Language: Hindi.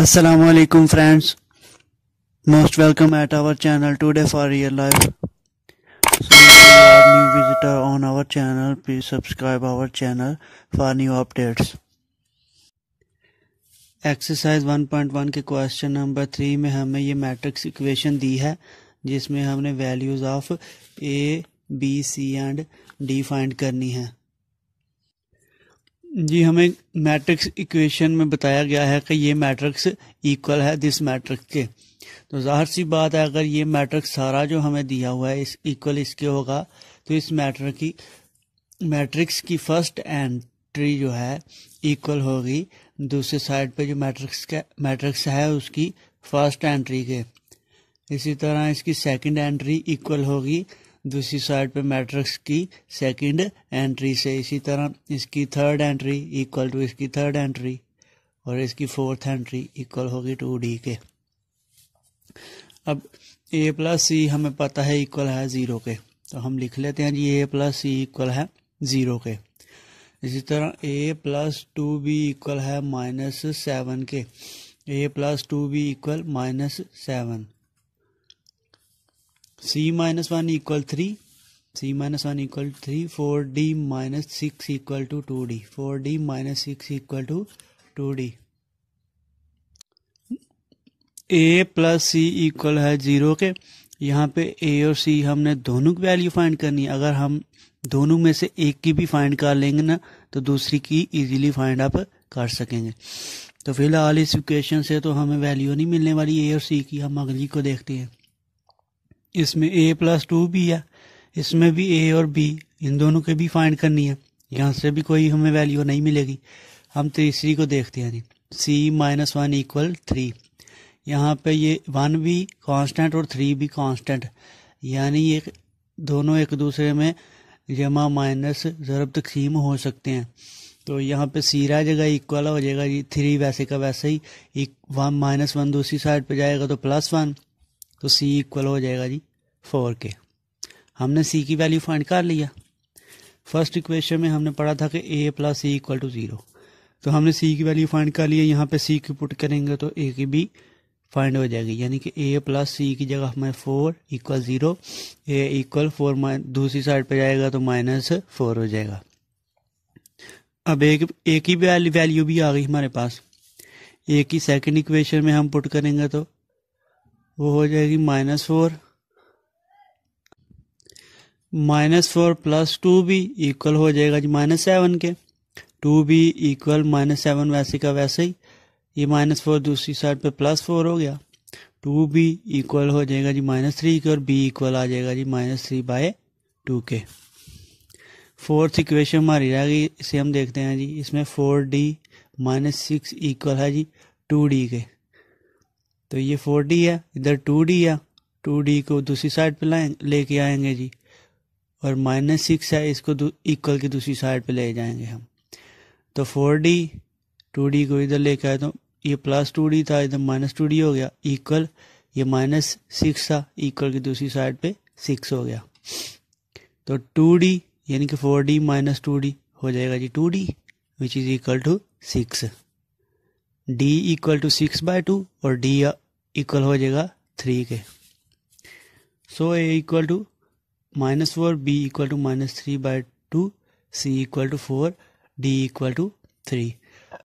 Assalamualaikum friends most welcome at our channel today for real life so if you are new visitor on our channel please subscribe our channel for new updates exercise 1.1 के क्वेश्चन नंबर थ्री में हमें ये मैट्रिक्स इक्वेशन दी है जिसमें हमने values of A B C and D find करनी है जी हमें मैट्रिक्स इक्वेशन में बताया गया है कि ये मैट्रिक्स इक्वल है दिस मैट्रिक्स के तो जाहिर सी बात है अगर ये मैट्रिक्स सारा जो हमें दिया हुआ है इस इक्वल इसके होगा तो इस मैट्रिक की मैट्रिक्स की फर्स्ट एंट्री जो है इक्वल होगी दूसरे साइड पे जो मैट्रिक्स का मैट्रिक्स है उसकी फर्स्ट एंट्री के इसी तरह इसकी सेकंड एंट्री इक्वल होगी दूसरी साइड पे मैट्रिक्स की सेकंड एंट्री से इसी तरह इसकी थर्ड एंट्री इक्वल टू इसकी थर्ड एंट्री और इसकी फोर्थ एंट्री इक्वल होगी टू डी के अब ए प्लस सी हमें पता है इक्वल है ज़ीरो के तो हम लिख लेते हैं जी ए प्लस सी इक्वल है ज़ीरो के इसी तरह A plus two B equal है माइनस सेवन के A plus two B equal minus seven c minus 1 equal 3 c minus 1 equal minus 3 4d minus 6 equal to 2d 4d minus 6 equal to 2d a plus C equal है जीरो के यहाँ पे a और c हमने दोनों की वैल्यू फाइंड करनी है अगर हम दोनों में से एक की भी फाइंड कर लेंगे ना तो दूसरी की इजीली फाइंड आप कर सकेंगे तो फिलहाल इस इक्वेशन से तो हमें वैल्यू नहीं मिलने वाली ए और सी की हम अगली को देखते हैं इसमें ए प्लस टू भी है इसमें भी ए और बी इन दोनों के भी फाइंड करनी है यहाँ से भी कोई हमें वैल्यू नहीं मिलेगी हम तीसरी को देखते हैं C minus one equal three यहाँ पे ये वन भी कांस्टेंट और थ्री भी कांस्टेंट यानी ये दोनों एक दूसरे में जमा माइनस ज़रब तकसीम हो सकते हैं तो यहाँ पे सीरा जगह इक्वल हो जाएगा जी थ्री वैसे का वैसे ही वन माइनस वन दूसरी साइड पे जाएगा तो प्लस वन तो सी इक्वल हो जाएगा जी फोर के हमने सी की वैल्यू फाइंड कर लिया फर्स्ट इक्वेशन में हमने पढ़ा था कि A plus C equal to zero तो हमने सी की वैल्यू फाइंड कर लिया यहाँ पे सी की पुट करेंगे तो ए की भी फाइंड हो जाएगी यानी कि ए प्लस सी की जगह हमें four equal zero A equal four दूसरी साइड पे जाएगा तो माइनस फोर हो जाएगा अब एक ए की वैल्यू भी आ गई हमारे पास ए की सेकंड इक्वेशन में हम पुट करेंगे तो वो हो जाएगी minus four minus four plus two भी इक्वल हो जाएगा जी माइनस सेवन के टू भी इक्वल माइनस सेवन वैसे का वैसे ही ये माइनस फोर दूसरी साइड पे प्लस फोर हो गया टू बी इक्वल हो जाएगा जी माइनस थ्री के और बी इक्वल आ जाएगा जी माइनस थ्री बाय टू के फोर्थ इक्वेशन हमारी रह गई इसे हम देखते हैं जी इसमें four D minus six equal है जी टू डी के तो ये फोर डी है इधर टू डी है टू डी को दूसरी साइड पे ले लेके आएंगे जी और माइनस सिक्स है इसको इक्वल की दूसरी साइड पे ले जाएंगे हम तो फोर डी टू डी को इधर लेके आए तो ये प्लस टू डी था इधर माइनस टू डी हो गया इक्वल ये माइनस सिक्स था इक्वल की दूसरी साइड पे सिक्स हो गया तो टू डी यानी कि four D minus two D हो जाएगा जी two D which is equal to six D equal to six by two और डी इक्वल हो जाएगा थ्री के so A equal to minus four B equal to minus three by two C equal to four D equal to three